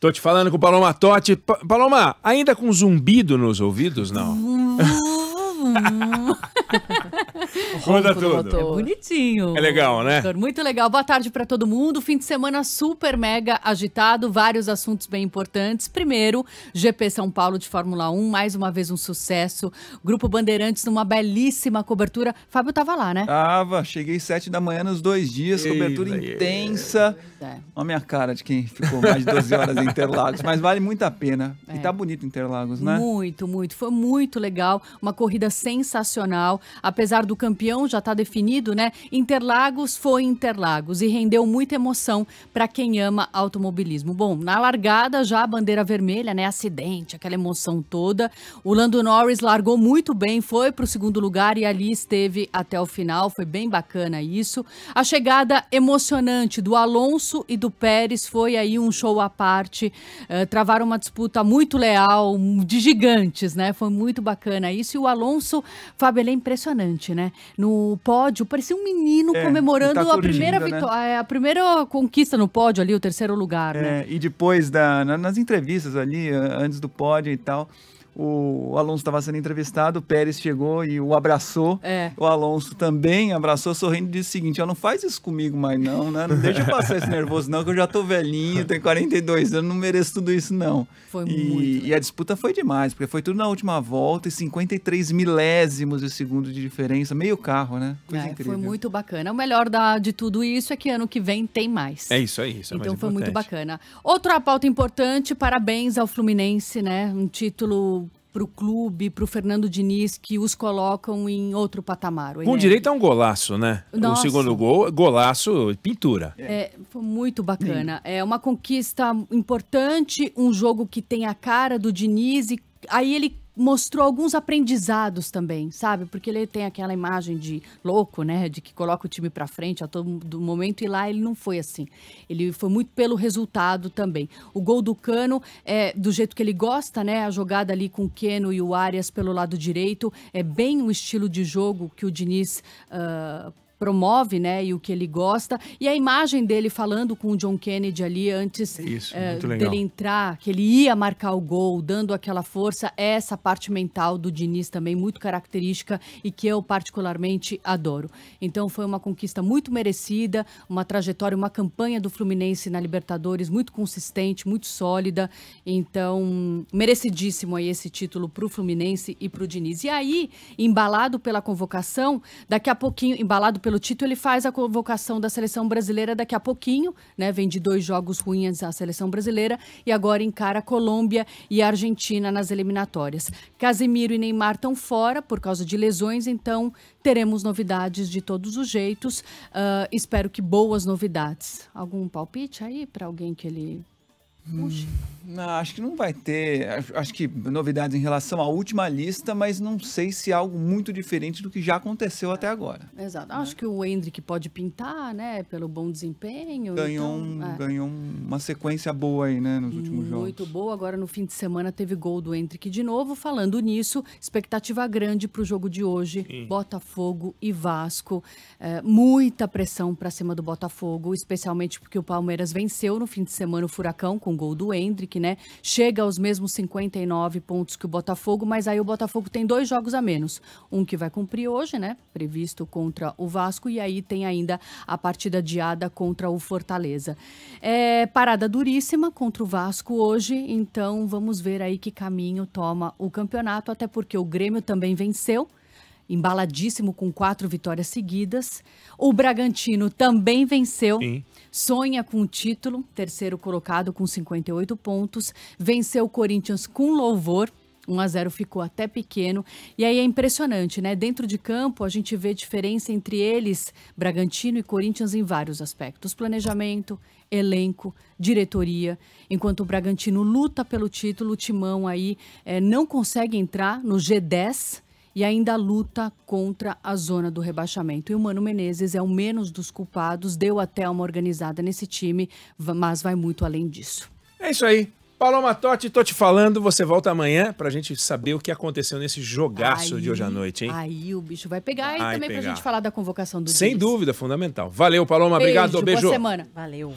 Tô te falando com o Paloma Totti. Paloma, ainda com zumbido nos ouvidos, não? Roda tudo. É bonitinho. É legal, né? Muito legal. Boa tarde para todo mundo. Fim de semana super mega agitado, vários assuntos bem importantes. Primeiro, GP São Paulo de Fórmula 1, mais uma vez um sucesso. Grupo Bandeirantes numa belíssima cobertura. Fábio tava lá, né? Tava, cheguei sete da manhã nos dois dias, cobertura intensa. É. Olha a minha cara de quem ficou mais de 12 horas em Interlagos, mas vale muito a pena. É. E tá bonito Interlagos, né? Muito, muito. Foi muito legal. Uma corrida sensacional apesar do campeão já estar tá definido, né? Interlagos foi Interlagos e rendeu muita emoção para quem ama automobilismo. Bom, na largada já a bandeira vermelha, né? Acidente, aquela emoção toda. O Lando Norris largou muito bem, foi para o segundo lugar e ali esteve até o final. Foi bem bacana isso. A chegada emocionante do Alonso e do Pérez foi aí um show à parte. Uh, travaram uma disputa muito leal, de gigantes, né? Foi muito bacana isso. E o Alonso, Fabelém impressionante, né? No pódio, parecia um menino é, tá comemorando tá a primeira né? vitória, é, a primeira conquista no pódio ali, o terceiro lugar, é, né? E depois da, nas entrevistas ali, antes do pódio e tal o Alonso estava sendo entrevistado, o Pérez chegou e o abraçou. É. O Alonso também abraçou, sorrindo, e disse o seguinte: não faz isso comigo mais, não, né? Não deixa eu passar esse nervoso, não, que eu já tô velhinho, tenho 42 anos, não mereço tudo isso, não. Foi e, muito. E a disputa foi demais, porque foi tudo na última volta e 53 milésimos de segundo de diferença, meio carro, né? Coisa é, incrível. Foi muito bacana. O melhor da, de tudo isso é que ano que vem tem mais. É isso, aí. isso. É então foi importante. muito bacana. Outra pauta importante, parabéns ao Fluminense, né? Um título para o clube, para o Fernando Diniz, que os colocam em outro patamar. Com direito a é um golaço, né? Nossa. O segundo gol, golaço, pintura. É. é, foi muito bacana. É uma conquista importante, um jogo que tem a cara do Diniz e aí ele mostrou alguns aprendizados também, sabe? Porque ele tem aquela imagem de louco, né? De que coloca o time para frente a todo momento e lá ele não foi assim. Ele foi muito pelo resultado também. O gol do Cano é do jeito que ele gosta, né? A jogada ali com o Keno e o Arias pelo lado direito é bem o estilo de jogo que o Diniz uh, promove, né, e o que ele gosta. E a imagem dele falando com o John Kennedy ali antes Isso, é, dele entrar, que ele ia marcar o gol, dando aquela força, é essa parte mental do Diniz também muito característica e que eu particularmente adoro. Então foi uma conquista muito merecida, uma trajetória, uma campanha do Fluminense na Libertadores muito consistente, muito sólida. Então, merecidíssimo aí esse título para o Fluminense e para o Diniz. E aí, embalado pela convocação, daqui a pouquinho, embalado pelo pelo título ele faz a convocação da seleção brasileira daqui a pouquinho, né? Vem de dois jogos ruins a seleção brasileira e agora encara a Colômbia e a Argentina nas eliminatórias. Casemiro e Neymar estão fora por causa de lesões, então teremos novidades de todos os jeitos. Uh, espero que boas novidades. Algum palpite aí para alguém que ele. Hum. Não, acho que não vai ter. Acho que novidades em relação à última lista, mas não sei se é algo muito diferente do que já aconteceu até agora. Exato. Né? Acho que o Hendrick pode pintar, né? Pelo bom desempenho. Ganhou, então, um, é. ganhou uma sequência boa aí, né? Nos últimos muito jogos. Muito boa. Agora no fim de semana teve gol do Hendrick de novo. Falando nisso, expectativa grande para o jogo de hoje: Sim. Botafogo e Vasco. É, muita pressão para cima do Botafogo, especialmente porque o Palmeiras venceu no fim de semana o Furacão com gol do Hendrick né? Chega aos mesmos 59 pontos que o Botafogo, mas aí o Botafogo tem dois jogos a menos. Um que vai cumprir hoje, né? Previsto contra o Vasco, e aí tem ainda a partida adiada contra o Fortaleza. É parada duríssima contra o Vasco hoje, então vamos ver aí que caminho toma o campeonato, até porque o Grêmio também venceu embaladíssimo com quatro vitórias seguidas. O Bragantino também venceu. Sim. Sonha com o título, terceiro colocado com 58 pontos. Venceu o Corinthians com louvor. 1 a 0 ficou até pequeno. E aí é impressionante, né? Dentro de campo, a gente vê diferença entre eles, Bragantino e Corinthians, em vários aspectos: planejamento, elenco, diretoria. Enquanto o Bragantino luta pelo título, o Timão aí é, não consegue entrar no G10 e ainda luta contra a zona do rebaixamento. E o Mano Menezes é o menos dos culpados, deu até uma organizada nesse time, mas vai muito além disso. É isso aí. Paloma Totti, tô te falando, você volta amanhã pra gente saber o que aconteceu nesse jogaço aí, de hoje à noite, hein? Aí o bicho vai pegar vai e também pegar. pra gente falar da convocação do Sem dúvida, fundamental. Valeu, Paloma, beijo, obrigado, boa beijo. Boa semana. Valeu.